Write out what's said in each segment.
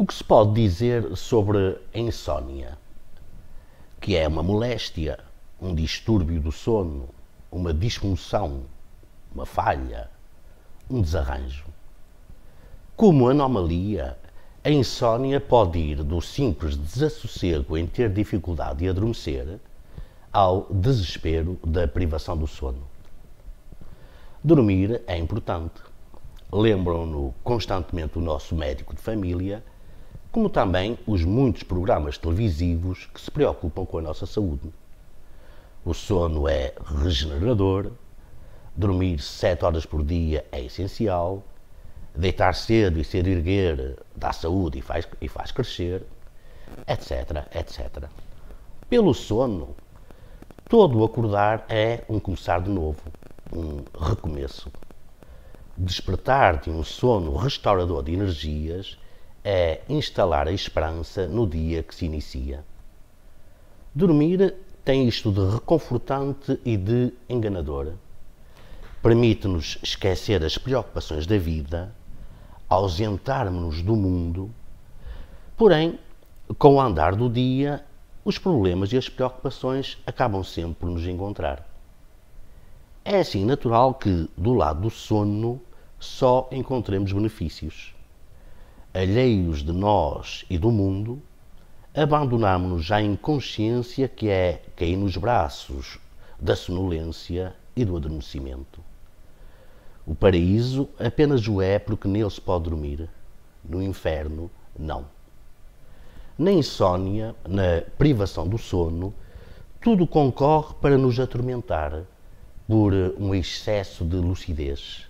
O que se pode dizer sobre a insônia? Que é uma moléstia, um distúrbio do sono, uma disfunção, uma falha, um desarranjo. Como anomalia, a insônia pode ir do simples desassossego em ter dificuldade de adormecer ao desespero da privação do sono. Dormir é importante. Lembram-no constantemente o nosso médico de família como também os muitos programas televisivos que se preocupam com a nossa saúde. O sono é regenerador, dormir sete horas por dia é essencial, deitar cedo e se erguer dá saúde e faz, e faz crescer, etc, etc. Pelo sono, todo acordar é um começar de novo, um recomeço. Despertar de um sono restaurador de energias é instalar a esperança no dia que se inicia. Dormir tem isto de reconfortante e de enganador. Permite-nos esquecer as preocupações da vida, ausentarmos-nos do mundo, porém, com o andar do dia, os problemas e as preocupações acabam sempre por nos encontrar. É assim natural que, do lado do sono, só encontremos benefícios alheios de nós e do mundo, abandonámo-nos à inconsciência que é cair nos braços da sonolência e do adormecimento. O paraíso apenas o é porque nele se pode dormir, no inferno, não. Na insônia, na privação do sono, tudo concorre para nos atormentar por um excesso de lucidez.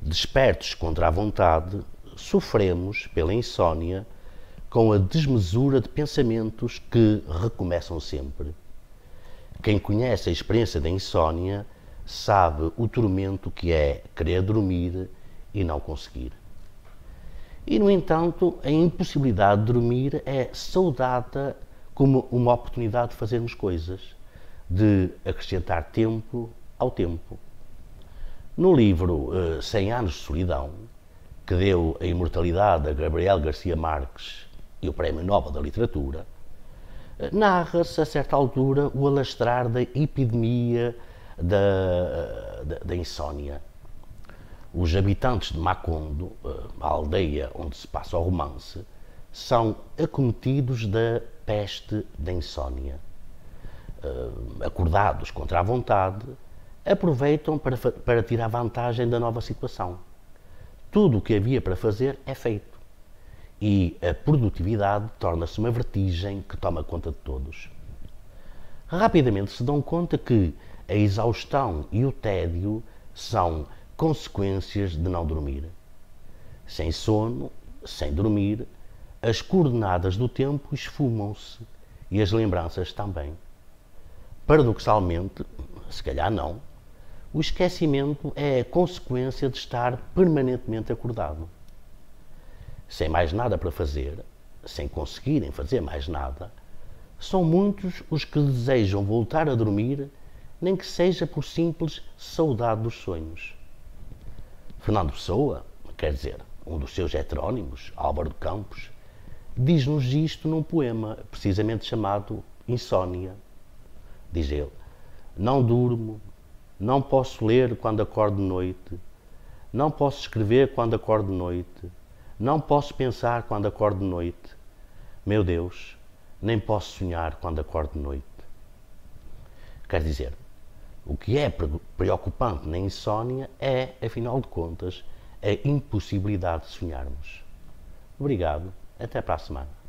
Despertos contra a vontade, sofremos pela insônia com a desmesura de pensamentos que recomeçam sempre. Quem conhece a experiência da insônia sabe o tormento que é querer dormir e não conseguir. E, no entanto, a impossibilidade de dormir é saudada como uma oportunidade de fazermos coisas, de acrescentar tempo ao tempo. No livro eh, Cem Anos de Solidão, que deu a imortalidade a Gabriel Garcia Marques e o Prémio Nobel da Literatura, eh, narra-se, a certa altura, o alastrar da epidemia da, eh, da, da Os habitantes de Macondo, eh, a aldeia onde se passa o romance, são acometidos da peste da insónia, Acordados contra a vontade, aproveitam para, para tirar vantagem da nova situação tudo o que havia para fazer é feito. E a produtividade torna-se uma vertigem que toma conta de todos. Rapidamente se dão conta que a exaustão e o tédio são consequências de não dormir. Sem sono, sem dormir, as coordenadas do tempo esfumam-se e as lembranças também. Paradoxalmente, se calhar não, o esquecimento é a consequência de estar permanentemente acordado. Sem mais nada para fazer, sem conseguirem fazer mais nada, são muitos os que desejam voltar a dormir, nem que seja por simples saudade dos sonhos. Fernando Pessoa, quer dizer, um dos seus heterónimos, Álvaro Campos, diz-nos isto num poema precisamente chamado Insônia. Diz ele: Não durmo, não posso ler quando acordo noite. Não posso escrever quando acordo noite. Não posso pensar quando acordo noite. Meu Deus, nem posso sonhar quando acordo noite. Quer dizer, o que é preocupante na insônia é, afinal de contas, a impossibilidade de sonharmos. Obrigado, até para a semana.